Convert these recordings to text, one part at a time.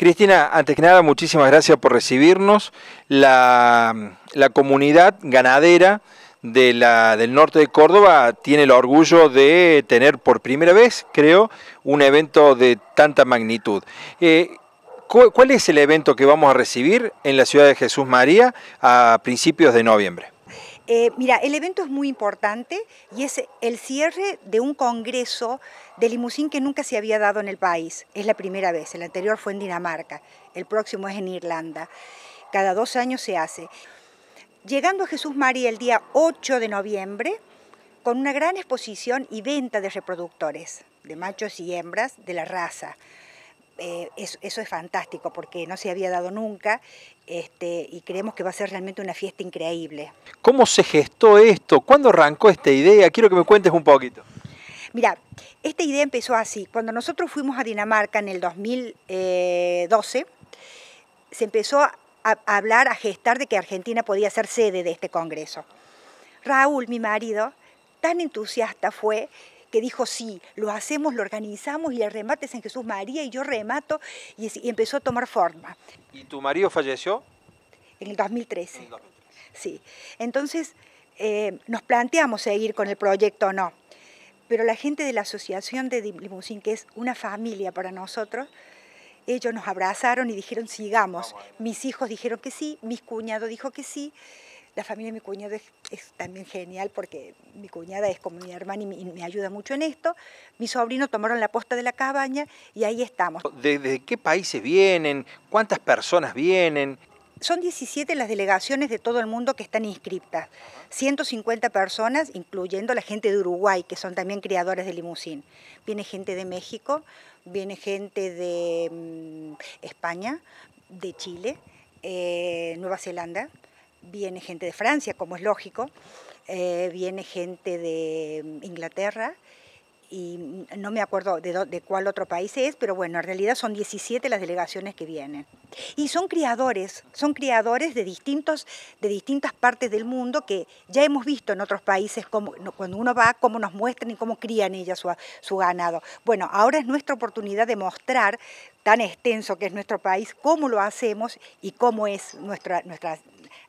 Cristina, antes que nada, muchísimas gracias por recibirnos. La, comunidad ganadera de la, del norte de Córdoba tiene el orgullo de tener por primera vez, creo, un evento de tanta magnitud. Eh, ¿Cuál es el evento que vamos a recibir en la ciudad de Jesús María a principios de noviembre? Eh, mira, el evento es muy importante y es el cierre de un congreso de limusín que nunca se había dado en el país. Es la primera vez, el anterior fue en Dinamarca, el próximo es en Irlanda. Cada dos años se hace. Llegando a Jesús María el día 8 de noviembre, con una gran exposición y venta de reproductores, de machos y hembras de la raza. Eh, eso, es fantástico porque no se había dado nunca este, y creemos que va a ser realmente una fiesta increíble. ¿Cómo se gestó esto? ¿Cuándo arrancó esta idea? Quiero que me cuentes un poquito. Mira, esta idea empezó así. Cuando nosotros fuimos a Dinamarca en el 2012, eh, se empezó a hablar, a gestar de que Argentina podía ser sede de este Congreso. Raúl, mi marido, tan entusiasta fue que dijo, sí, lo hacemos, lo organizamos y el remate es en Jesús María y yo remato y, empezó a tomar forma. ¿Y tu marido falleció? En el 2013. Sí, entonces eh, nos planteamos seguir con el proyecto o no, pero la gente de la Asociación de Limousin, que es una familia para nosotros, ellos nos abrazaron y dijeron sigamos. Ah, mis hijos dijeron que sí, mis cuñados dijo que sí, la familia de mi cuñada es, también genial porque mi cuñada es como mi hermana y me, ayuda mucho en esto. Mis sobrinos tomaron la posta de la cabaña y ahí estamos. ¿Desde qué países vienen? ¿Cuántas personas vienen? Son 17 las delegaciones de todo el mundo que están inscriptas. 150 personas, incluyendo la gente de Uruguay, que son también criadores de limusín. Viene gente de México, viene gente de mm, España, de Chile, eh, Nueva Zelanda, viene gente de Francia, como es lógico, eh, viene gente de mm, Inglaterra y mm, no me acuerdo de, cuál otro país es, pero bueno, en realidad son 17 las delegaciones que vienen. Y son criadores, son criadores de, distintos, de distintas partes del mundo que ya hemos visto en otros países cómo, cuando uno va, cómo nos muestran y cómo crían ellas su, su ganado. Bueno, ahora es nuestra oportunidad de mostrar tan extenso que es nuestro país, cómo lo hacemos y cómo es nuestra, nuestra,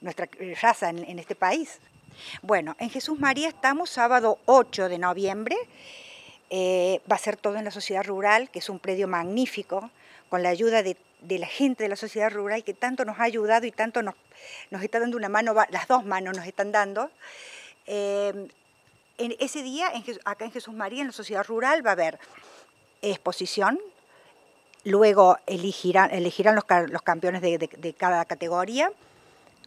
nuestra eh, raza en, este país. Bueno, en Jesús María estamos sábado 8 de noviembre. Eh, va a ser todo en la sociedad rural, que es un predio magnífico, con la ayuda de, la gente de la sociedad rural que tanto nos ha ayudado y tanto nos, nos está dando una mano, las dos manos nos están dando. Eh, en ese día, acá en Jesús María, en la sociedad rural, va a haber exposición, luego elegirán, elegirán los, campeones de cada categoría.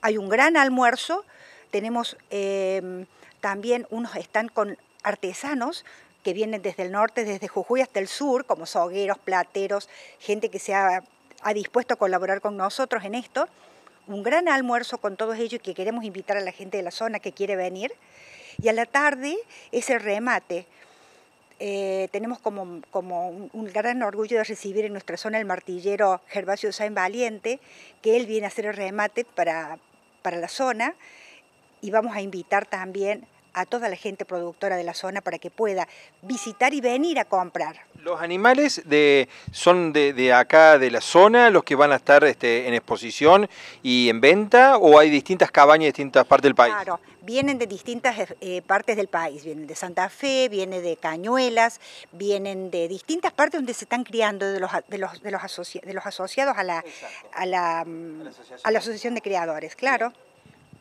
Hay un gran almuerzo, tenemos em, también unos están con artesanos que vienen desde el norte, desde Jujuy hasta el sur, como zogueros, plateros, gente que se ha, dispuesto a colaborar con nosotros en esto. Un gran almuerzo con todos ellos y que queremos invitar a la gente de la zona que quiere venir. Y a la tarde ese remate. Eh, tenemos como, como un, gran orgullo de recibir en nuestra zona el martillero Gervasio Sain Valiente, que él viene a hacer el remate para, para la zona y vamos a invitar también a toda la gente productora de la zona para que pueda visitar y venir a comprar. Los animales de, son de, acá, de la zona, los que van a estar este, en exposición y en venta, o hay distintas cabañas de distintas partes del país? Claro, vienen de distintas eh, partes del país, vienen de Santa Fe, vienen de Cañuelas, vienen de distintas partes donde se están criando de los, de los, de los, asociados a la, a la, asociación. a la asociación de criadores, claro.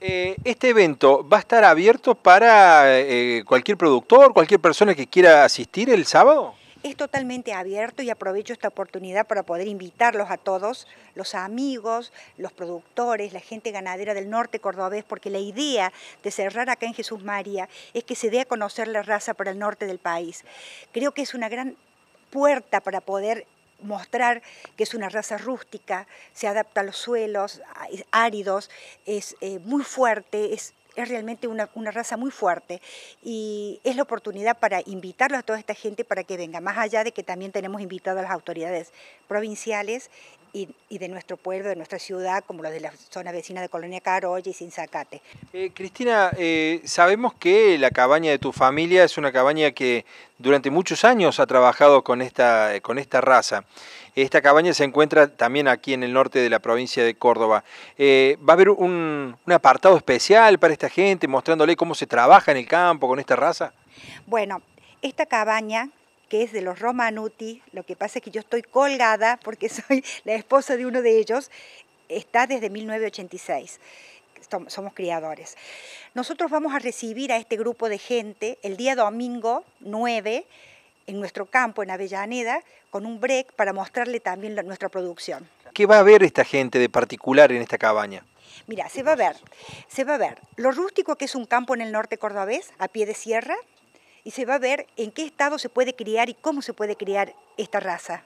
Eh, este evento va a estar abierto para eh, cualquier productor, cualquier persona que quiera asistir el sábado. Es totalmente abierto y aprovecho esta oportunidad para poder invitarlos a todos, los amigos, los productores, la gente ganadera del norte cordobés, porque la idea de cerrar acá en Jesús María es que se dé a conocer la raza para el norte del país. Creo que es una gran puerta para poder mostrar que es una raza rústica, se adapta a los suelos áridos, es eh, muy fuerte, es es realmente una, raza muy fuerte y es la oportunidad para invitarlo a toda esta gente para que venga, más allá de que también tenemos invitados a las autoridades provinciales y, de nuestro pueblo, de nuestra ciudad, como la de la zona vecina de Colonia Carolla y Sinzacate. Eh, Cristina, eh, sabemos que la cabaña de tu familia es una cabaña que durante muchos años ha trabajado con esta, con esta raza. Esta cabaña se encuentra también aquí en el norte de la provincia de Córdoba. Eh, ¿Va a haber un apartado especial para esta gente mostrándole cómo se trabaja en el campo con esta raza? Bueno, esta cabaña que es de los Romanuti, lo que pasa es que yo estoy colgada porque soy la esposa de uno de ellos, está desde 1986 somos criadores. Nosotros vamos a recibir a este grupo de gente el día domingo 9 en nuestro campo en Avellaneda con un break para mostrarle también nuestra producción. ¿Qué va a ver esta gente de particular en esta cabaña? Mira, se va a ver, se va a ver lo rústico que es un campo en el norte cordobés, a pie de sierra, y se va a ver en qué estado se puede criar y cómo se puede criar esta raza,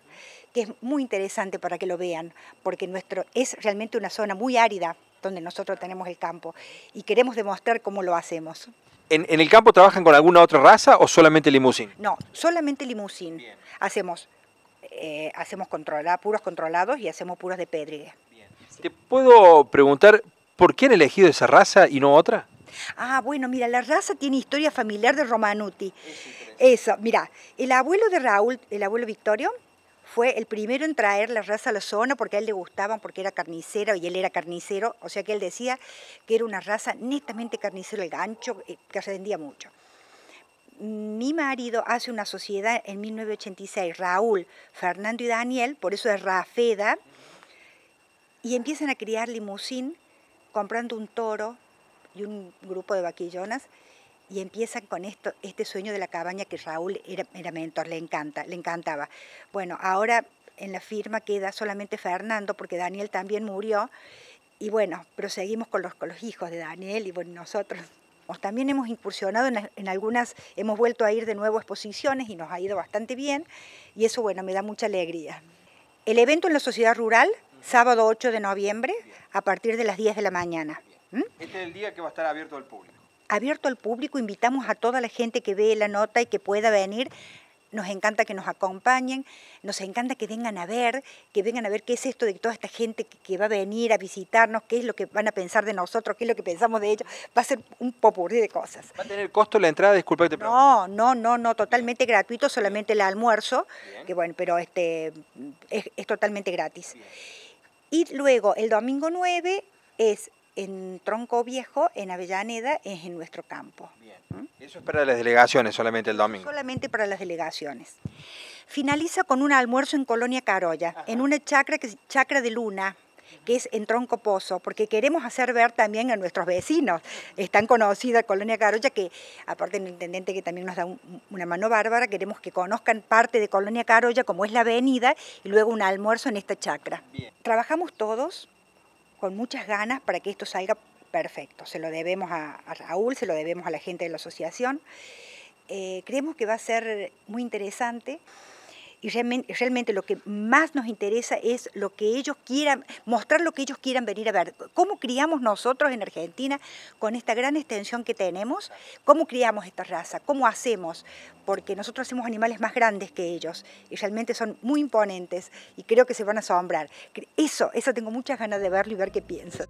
que es muy interesante para que lo vean, porque nuestro, es realmente una zona muy árida donde nosotros tenemos el campo y queremos demostrar cómo lo hacemos. ¿En, el campo trabajan con alguna otra raza o solamente limusín? No, solamente limusín. Hacemos, eh, hacemos puros controlados y hacemos puros de pedrigue. ¿Te puedo preguntar por qué han elegido esa raza y no otra? Ah, bueno, mira, la raza tiene historia familiar de Romanuti. Eso, mira, el abuelo de Raúl, el abuelo Victorio, fue el primero en traer la raza a la zona porque a él le gustaban, porque era carnicero y él era carnicero, o sea que él decía que era una raza netamente carnicero, el gancho, eh, que se vendía mucho. Mi marido hace una sociedad en 1986, Raúl, Fernando y Daniel, por eso es Rafeda, y empiezan a criar limusín comprando un toro un grupo de vaquillonas y empiezan con esto, este sueño de la cabaña que Raúl era, mentor, le encanta, le encantaba. Bueno, ahora en la firma queda solamente Fernando porque Daniel también murió y bueno, proseguimos con los, con los hijos de Daniel y bueno, nosotros. También hemos incursionado en, en algunas, hemos vuelto a ir de nuevo a exposiciones y nos ha ido bastante bien y eso bueno, me da mucha alegría. El evento en la sociedad rural, sábado 8 de noviembre, a partir de las 10 de la mañana. ¿Mm? Este es el día que va a estar abierto al público. Abierto al público, invitamos a toda la gente que ve la nota y que pueda venir. Nos encanta que nos acompañen, nos encanta que vengan a ver, que vengan a ver qué es esto de toda esta gente que va a venir a visitarnos, qué es lo que van a pensar de nosotros, qué es lo que pensamos de ellos. Va a ser un popurrí de cosas. ¿Va a tener costo la entrada? Disculpa No, no, no, no, totalmente gratuito, solamente el almuerzo, que bueno, pero este es, totalmente gratis. Y luego el domingo 9 es en Tronco Viejo, en Avellaneda, es en nuestro campo. ¿Mm? Eso es para las delegaciones solamente el domingo. Solamente para las delegaciones. Finaliza con un almuerzo en Colonia Carolla, en una chacra, que, chacra de luna, que es en Tronco Pozo, porque queremos hacer ver también a nuestros vecinos. Están conocidas conocida Colonia Carolla que, aparte el intendente que también nos da una mano bárbara, queremos que conozcan parte de Colonia Carolla, como es la avenida, y luego un almuerzo en esta chacra. Trabajamos todos, con muchas ganas para que esto salga perfecto. Se lo debemos a, Raúl, se lo debemos a la gente de la asociación. Eh, creemos que va a ser muy interesante y realmente, lo que más nos interesa es lo que ellos quieran, mostrar lo que ellos quieran venir a ver. ¿Cómo criamos nosotros en Argentina con esta gran extensión que tenemos? ¿Cómo criamos esta raza? ¿Cómo hacemos? Porque nosotros hacemos animales más grandes que ellos y realmente son muy imponentes y creo que se van a asombrar. Eso, eso tengo muchas ganas de verlo y ver qué piensan.